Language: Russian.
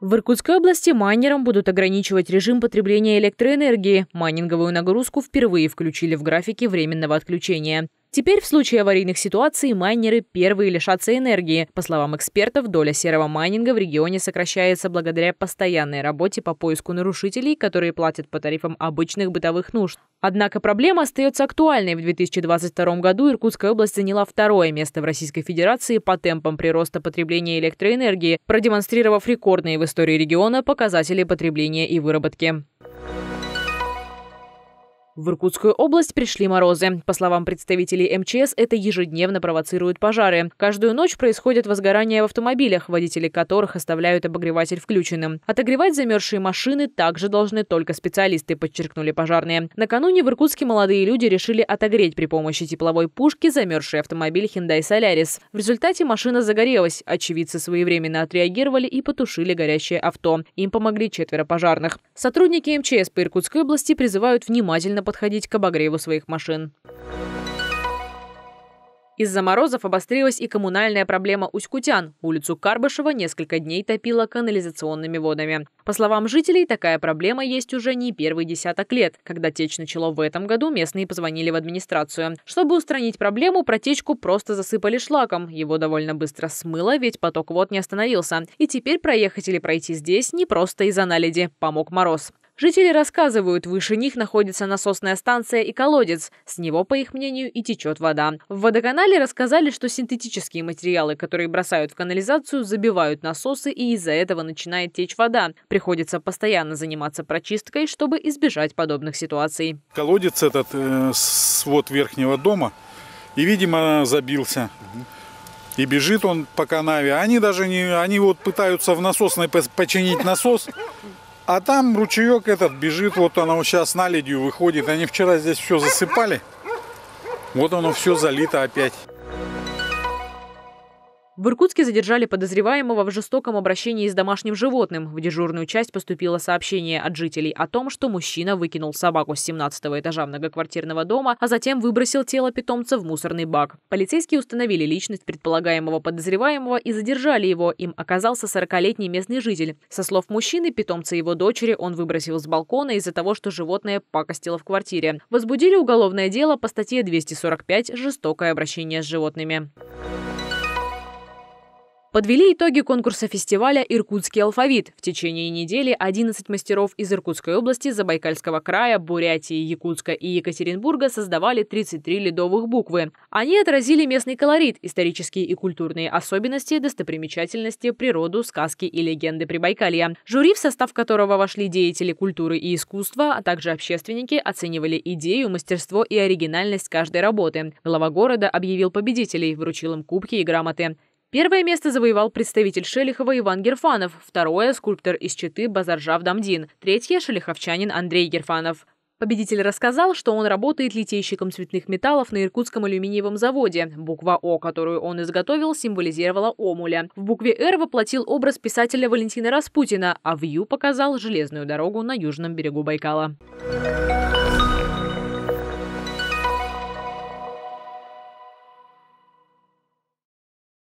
В Иркутской области майнерам будут ограничивать режим потребления электроэнергии. Майнинговую нагрузку впервые включили в графике временного отключения. Теперь в случае аварийных ситуаций майнеры первые лишатся энергии. По словам экспертов, доля серого майнинга в регионе сокращается благодаря постоянной работе по поиску нарушителей, которые платят по тарифам обычных бытовых нужд. Однако проблема остается актуальной. В 2022 году Иркутская область заняла второе место в Российской Федерации по темпам прироста потребления электроэнергии, продемонстрировав рекордные в истории региона показатели потребления и выработки. В Иркутскую область пришли морозы. По словам представителей МЧС, это ежедневно провоцирует пожары. Каждую ночь происходят возгорания в автомобилях, водители которых оставляют обогреватель включенным. Отогревать замерзшие машины также должны только специалисты, подчеркнули пожарные. Накануне в Иркутске молодые люди решили отогреть при помощи тепловой пушки замерзший автомобиль Hyundai Solaris. В результате машина загорелась. Очевидцы своевременно отреагировали и потушили горящее авто. Им помогли четверо пожарных. Сотрудники МЧС по Иркутской области призывают внимательно подходить к обогреву своих машин. Из-за морозов обострилась и коммунальная проблема Усть-Кутян. Улицу Карбышева несколько дней топила канализационными водами. По словам жителей, такая проблема есть уже не первый десяток лет. Когда течь начало в этом году, местные позвонили в администрацию. Чтобы устранить проблему, протечку просто засыпали шлаком. Его довольно быстро смыло, ведь поток вод не остановился. И теперь проехать или пройти здесь не просто из-за наледи. Помог мороз. Жители рассказывают, выше них находится насосная станция и колодец. С него, по их мнению, и течет вода. В водоканале рассказали, что синтетические материалы, которые бросают в канализацию, забивают насосы, и из-за этого начинает течь вода. Приходится постоянно заниматься прочисткой, чтобы избежать подобных ситуаций. Колодец этот, э, свод верхнего дома, и, видимо, забился. И бежит он по канаве. Они даже не... Они вот пытаются в насосной починить насос, а там ручеек этот бежит, вот оно сейчас на ледью выходит. Они вчера здесь все засыпали. Вот оно все залито опять. В Иркутске задержали подозреваемого в жестоком обращении с домашним животным. В дежурную часть поступило сообщение от жителей о том, что мужчина выкинул собаку с 17 этажа многоквартирного дома, а затем выбросил тело питомца в мусорный бак. Полицейские установили личность предполагаемого подозреваемого и задержали его. Им оказался 40-летний местный житель. Со слов мужчины, питомца его дочери он выбросил с балкона из-за того, что животное пакостило в квартире. Возбудили уголовное дело по статье 245 «Жестокое обращение с животными». Подвели итоги конкурса фестиваля «Иркутский алфавит». В течение недели 11 мастеров из Иркутской области, Забайкальского края, Бурятии, Якутска и Екатеринбурга создавали 33 ледовых буквы. Они отразили местный колорит, исторические и культурные особенности, достопримечательности, природу, сказки и легенды Прибайкалья. Жюри, в состав которого вошли деятели культуры и искусства, а также общественники, оценивали идею, мастерство и оригинальность каждой работы. Глава города объявил победителей, вручил им кубки и грамоты. Первое место завоевал представитель Шелихова Иван Герфанов, второе – скульптор из Читы Базаржав Дамдин, третье – шелиховчанин Андрей Герфанов. Победитель рассказал, что он работает литейщиком цветных металлов на Иркутском алюминиевом заводе. Буква «О», которую он изготовил, символизировала омуля. В букве «Р» воплотил образ писателя Валентина Распутина, а в «Ю» показал железную дорогу на южном берегу Байкала.